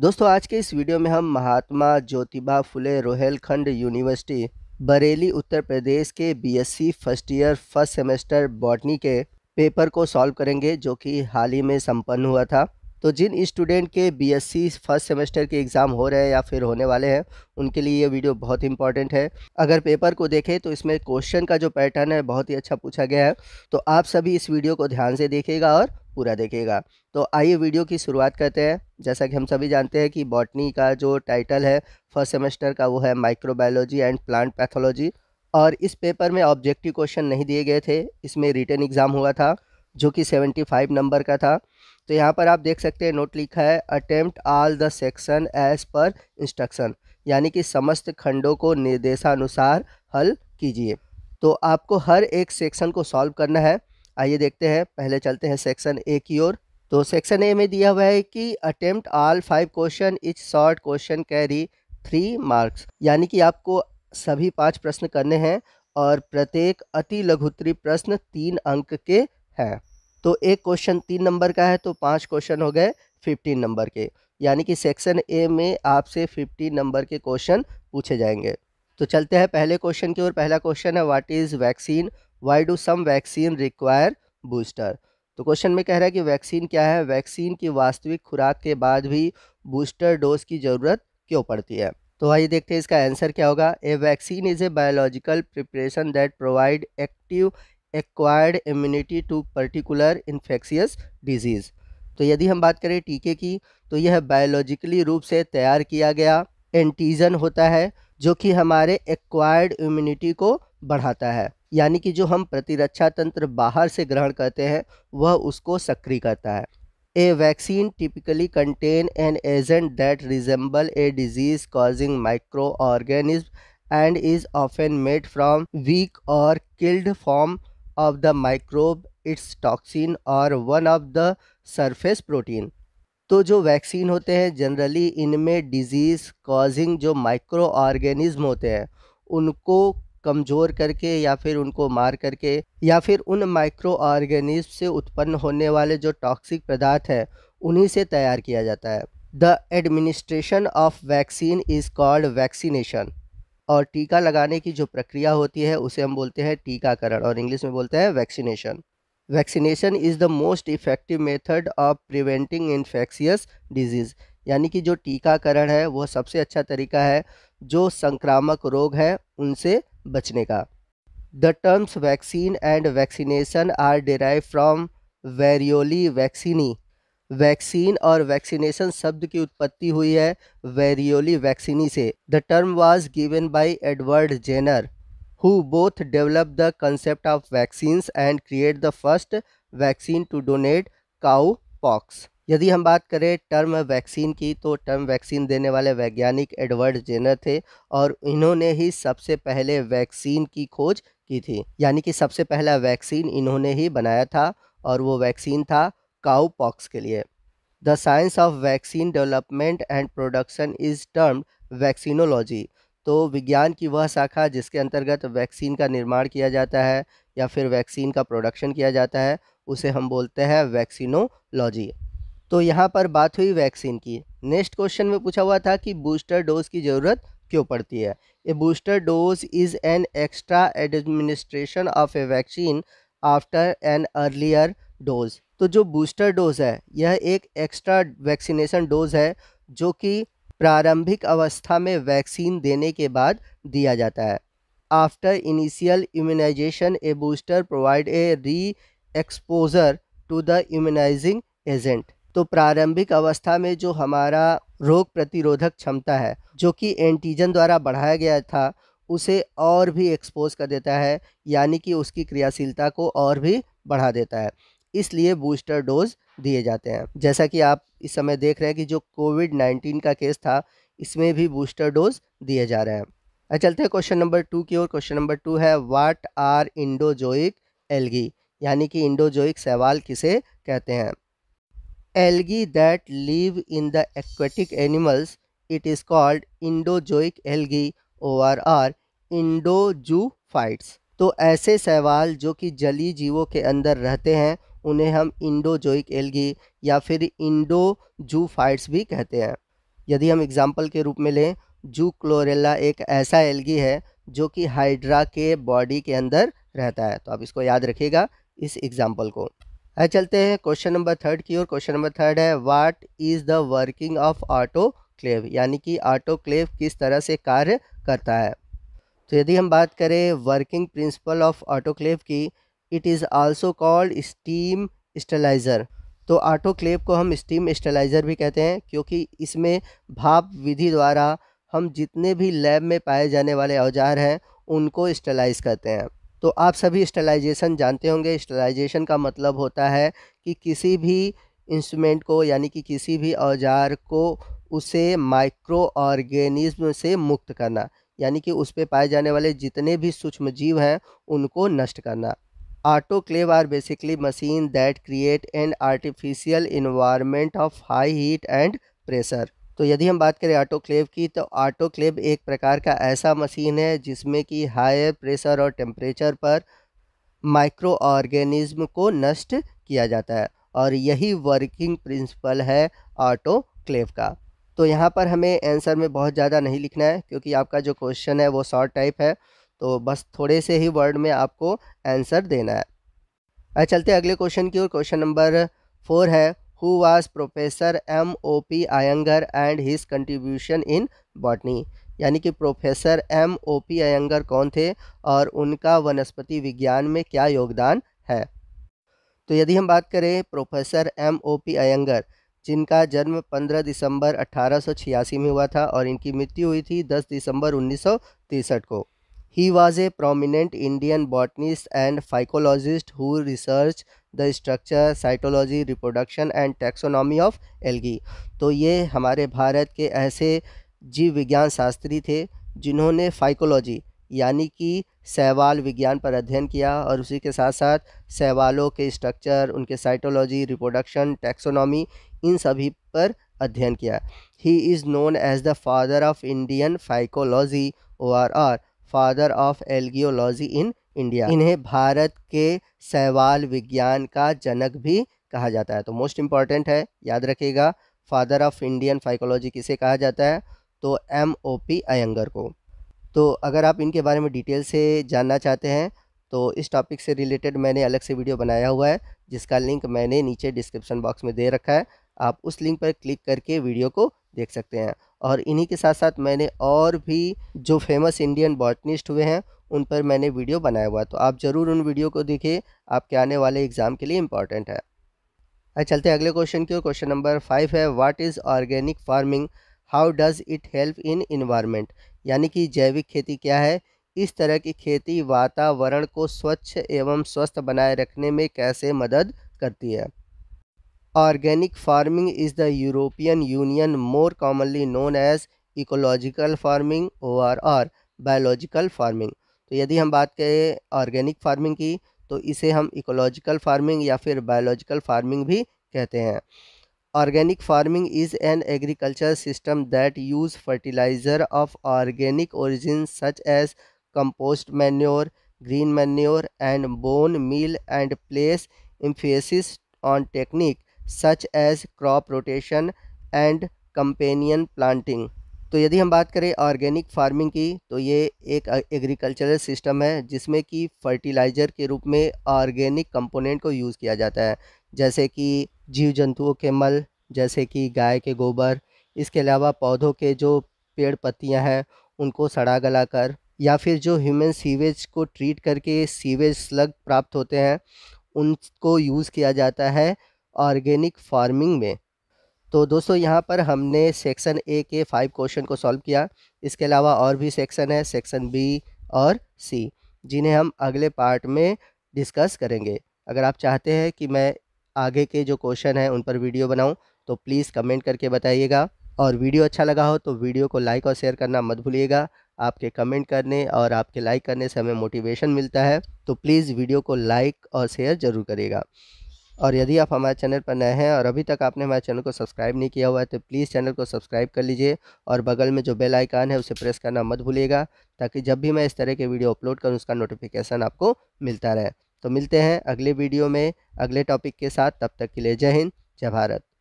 दोस्तों आज के इस वीडियो में हम महात्मा ज्योतिबा फुले रोहेलखंड यूनिवर्सिटी बरेली उत्तर प्रदेश के BSc first year first semester botany के पेपर को सॉल्व करेंगे जो कि हाल ही में संपन्न हुआ था तो जिन स्टूडेंट के बीएससी फर्स्ट सेमेस्टर के एग्ज़ाम हो रहे हैं या फिर होने वाले हैं उनके लिए ये वीडियो बहुत इंपॉर्टेंट है अगर पेपर को देखें तो इसमें क्वेश्चन का जो पैटर्न है बहुत ही अच्छा पूछा गया है तो आप सभी इस वीडियो को ध्यान से देखेगा और पूरा देखिएगा तो आइए वीडियो की शुरुआत करते हैं जैसा कि हम सभी जानते हैं कि बॉटनी का जो टाइटल है फर्स्ट सेमेस्टर का वो है माइक्रोबायोलॉजी एंड प्लांट पैथोलॉजी और इस पेपर में ऑब्जेक्टिव क्वेश्चन नहीं दिए गए थे इसमें रिटर्न एग्ज़ाम हुआ था जो कि 75 नंबर का था तो यहाँ पर आप देख सकते हैं नोट लिखा है attempt all the section as per instruction यानी कि समस्त खंडों को निर्देशानुसार हल कीजिए तो आपको हर एक सेक्शन को सॉल्व करना है आइए देखते हैं पहले चलते हैं सेक्शन ए की ओर तो सेक्शन ए में दिया हुआ है कि attempt all five question each short question carry three marks यानी कि आपको सभी पांच प्रश्न करने हैं और प्रत्येक अति लघुतरी प्रश्न तीन अंक के हैं तो एक क्वेश्चन तीन नंबर का है तो पांच क्वेश्चन हो गए फिफ्टीन नंबर के यानी कि सेक्शन ए में आपसे फिफ्टीन नंबर के क्वेश्चन पूछे जाएंगे तो चलते हैं पहले क्वेश्चन की ओर पहला क्वेश्चन है what is vaccine why do some vaccine require booster तो क्वेश्चन में कह रहा है कि वैक्सीन क्या है वैक्सीन की वास्तविक खुराक के बाद भी बूस्टर डोज की ज़रूरत क्यों पड़ती है तो आइए देखते हैं इसका आंसर क्या होगा a vaccine is a biological preparation that provide active acquired immunity to particular infectious disease तो यदि हम बात करें टीके की तो यह बायोलॉजिकली रूप से तैयार किया गया एंटीजन होता है जो कि हमारे एक्वायर्ड इम्यूनिटी को बढ़ाता है यानी कि जो हम प्रतिरक्षा तंत्र बाहर से ग्रहण करते हैं वह उसको सक्रिय करता है a vaccine typically contain an agent that resemble a disease causing microorganism and is often made from weak or killed form of the microbe its toxin or one of the surface protein तो जो vaccine होते हैं generally इनमें disease causing जो microorganism होते हैं उनको कमज़ोर करके या फिर उनको मार करके या फिर उन माइक्रो ऑर्गेनिज्म से उत्पन्न होने वाले जो टॉक्सिक पदार्थ हैं उन्हीं से तैयार किया जाता है the administration of vaccine is called vaccination और टीका लगाने की जो प्रक्रिया होती है उसे हम बोलते हैं टीकाकरण और इंग्लिश में बोलते हैं vaccination vaccination is the most effective method of preventing infectious disease यानी कि जो टीकाकरण है वह सबसे अच्छा तरीका है जो संक्रामक रोग है उनसे बचने का the terms vaccine and vaccination are derive from variolae vaccinae vaccine और वैक्सीनेशन शब्द की उत्पत्ति हुई है वेरियोली वैक्सीनी से the term was given by Edward Jenner who both develop the concept of vaccines and create the first vaccine to donate cowpox यदि हम बात करें टर्म वैक्सीन की तो टर्म वैक्सीन देने वाले वैज्ञानिक एडवर्ड जेनर थे और इन्होंने ही सबसे पहले वैक्सीन की खोज की थी यानी कि सबसे पहला वैक्सीन इन्होंने ही बनाया था और वो वैक्सीन था काउ पॉक्स के लिए the science of vaccine development and production is term vaccinology तो विज्ञान की वह शाखा जिसके अंतर्गत वैक्सीन का निर्माण किया जाता है या फिर वैक्सीन का प्रोडक्शन किया जाता है उसे हम बोलते हैं वैक्सीनोलॉजी तो यहाँ पर बात हुई वैक्सीन की नेक्स्ट क्वेश्चन में पूछा हुआ था कि बूस्टर डोज की ज़रूरत क्यों पड़ती है a booster dose is an extra administration of a vaccine after an earlier dose तो जो बूस्टर डोज है यह एक एक्स्ट्रा वैक्सीनेशन डोज है जो कि प्रारंभिक अवस्था में वैक्सीन देने के बाद दिया जाता है after initial immunisation a booster provide a reexposure to the immunising agent तो प्रारंभिक अवस्था में जो हमारा रोग प्रतिरोधक क्षमता है जो कि एंटीजन द्वारा बढ़ाया गया था उसे और भी एक्सपोज कर देता है यानी कि उसकी क्रियाशीलता को और भी बढ़ा देता है इसलिए बूस्टर डोज दिए जाते हैं जैसा कि आप इस समय देख रहे हैं कि जो कोविड नाइन्टीन का केस था इसमें भी बूस्टर डोज दिए जा रहे हैं अब चलते हैं क्वेश्चन नंबर टू की ओर क्वेश्चन नंबर टू है वाट आर इंडोजोइक एल्गी यानी कि इंडोजोइक सवाल किसे कहते हैं Algae that live in the aquatic animals, it is called endozoic algae और आर फाइट्स तो ऐसे सवाल जो कि जलीय जीवों के अंदर रहते हैं उन्हें हम इंडोजोइक एल्गी या फिर इंडो जू फाइट्स भी कहते हैं यदि हम एग्जाम्पल के रूप में लें जू क्लोरेला एक ऐसा एलगी है जो कि हाइड्रा के बॉडी के अंदर रहता है तो आप इसको याद रखिएगा इस एग्ज़ाम्पल को चलते हैं क्वेश्चन नंबर थर्ड की ओर क्वेश्चन नंबर थर्ड है what is the working of autoclave यानी कि ऑटोक्लेव किस तरह से कार्य करता है तो यदि हम बात करें वर्किंग प्रिंसिपल ऑफ ऑटोक्लेव की it is also called steam steriliser तो ऑटोक्लेव को हम स्टीम स्टेलाइज़र भी कहते हैं क्योंकि इसमें भाप विधि द्वारा हम जितने भी लैब में पाए जाने वाले औजार हैं उनको स्टेलाइज करते हैं तो आप सभी स्टेलाइजेशन जानते होंगे स्टेलाइजेशन का मतलब होता है कि किसी भी इंस्ट्रूमेंट को यानी कि किसी भी औजार को उसे माइक्रो ऑर्गेनिज्म से मुक्त करना यानी कि उस पर पाए जाने वाले जितने भी सूक्ष्म जीव हैं उनको नष्ट करना clave are basically machine that create an artificial environment of high heat and pressure तो यदि हम बात करें क्लेव की तो क्लेव एक प्रकार का ऐसा मशीन है जिसमें कि हायर प्रेशर और टेम्परेचर पर माइक्रो ऑर्गेनिज्म को नष्ट किया जाता है और यही वर्किंग प्रिंसिपल है क्लेव का तो यहाँ पर हमें आंसर में बहुत ज़्यादा नहीं लिखना है क्योंकि आपका जो क्वेश्चन है वो शॉर्ट टाइप है तो बस थोड़े से ही वर्ड में आपको आंसर देना है चलते अगले क्वेश्चन की ओर क्वेश्चन नंबर फोर है who was Professor M. O. P. Iyengar and his contribution in botany. यानी कि professor M O P Iyengar कौन थे और उनका वनस्पति विज्ञान में क्या योगदान है तो यदि हम बात करें professor M O P Iyengar जिनका जन्म 15 दिसंबर 1886 में हुआ था और इनकी मृत्यु हुई थी 10 दिसंबर उन्नीस को he was a prominent Indian botanist and phycologist who research the structure cytology reproduction and taxonomy of algae तो ये हमारे भारत के ऐसे जीव विज्ञान शास्त्री थे जिन्होंने फाइकोलॉजी यानी कि सहवाल विज्ञान पर अध्ययन किया और उसी के साथ साथ सहवालों के स्ट्रक्चर उनके साइटोलॉजी रिप्रोडक्शन टैक्सोनॉमी इन सभी पर अध्ययन किया he is known as the father of Indian phycology or आर father of algology in India इन्हें भारत के सहवाल विज्ञान का जनक भी कहा जाता है तो मोस्ट इम्पॉर्टेंट है याद रखिएगा फादर ऑफ इंडियन साइकोलॉजी किसे कहा जाता है तो एम ओ पी अयंगर को तो अगर आप इनके बारे में डिटेल से जानना चाहते हैं तो इस टॉपिक से रिलेटेड मैंने अलग से वीडियो बनाया हुआ है जिसका लिंक मैंने नीचे डिस्क्रिप्शन बॉक्स में दे रखा है आप उस लिंक पर क्लिक करके वीडियो को देख सकते हैं और इन्हीं के साथ साथ मैंने और भी जो फेमस इंडियन बॉटनिस्ट हुए हैं उन पर मैंने वीडियो बनाया हुआ है तो आप ज़रूर उन वीडियो को देखिए आपके आने वाले एग्ज़ाम के लिए इंपॉर्टेंट है अरे चलते हैं अगले क्वेश्चन की ओर क्वेश्चन नंबर फाइव है what is organic farming how does it help in environment यानी कि जैविक खेती क्या है इस तरह की खेती वातावरण को स्वच्छ एवं स्वस्थ बनाए रखने में कैसे मदद करती है organic farming is the European Union more commonly known as ecological farming और बायोलॉजिकल फार्मिंग तो यदि हम बात करें ऑर्गेनिक फार्मिंग की तो इसे हम इकोलॉजिकल फार्मिंग या फिर बायोलॉजिकल फार्मिंग भी कहते हैं organic farming is an agriculture system that use fertiliser of organic origin such as compost manure green manure and bone meal and place emphasis on technique such as crop rotation and companion planting तो यदि हम बात करें organic farming की तो ये एक agricultural system है जिसमें कि फर्टिलाइज़र के रूप में ऑर्गेनिक कंपोनेंट को यूज़ किया जाता है जैसे कि जीव जंतुओं के मल जैसे कि गाय के गोबर इसके अलावा पौधों के जो पेड़ पत्तियां हैं उनको सड़ा गला कर या फिर जो ह्यूमन सीवेज को ट्रीट करके सीवेज स्लग प्राप्त होते हैं उनको यूज़ किया जाता है ऑर्गेनिक फार्मिंग में तो दोस्तों यहाँ पर हमने सेक्शन ए के फाइव क्वेश्चन को सॉल्व किया इसके अलावा और भी सेक्शन है सेक्शन बी और सी जिन्हें हम अगले पार्ट में डिस्कस करेंगे अगर आप चाहते हैं कि मैं आगे के जो क्वेश्चन हैं उन पर वीडियो बनाऊं तो प्लीज़ कमेंट करके बताइएगा और वीडियो अच्छा लगा हो तो वीडियो को लाइक और शेयर करना मत भूलिएगा आपके कमेंट करने और आपके लाइक करने से हमें मोटिवेशन मिलता है तो प्लीज़ वीडियो को लाइक और शेयर ज़रूर करिएगा और यदि आप हमारे चैनल पर नए हैं और अभी तक आपने हमारे चैनल को सब्सक्राइब नहीं किया हुआ है तो प्लीज़ चैनल को सब्सक्राइब कर लीजिए और बगल में जो बेल आइकान है उसे प्रेस करना मत भूलिएगा ताकि जब भी मैं इस तरह के वीडियो अपलोड करूँ उसका नोटिफिकेशन आपको मिलता रहे तो मिलते हैं अगले वीडियो में अगले टॉपिक के साथ तब तक के लिए जय हिंद जय भारत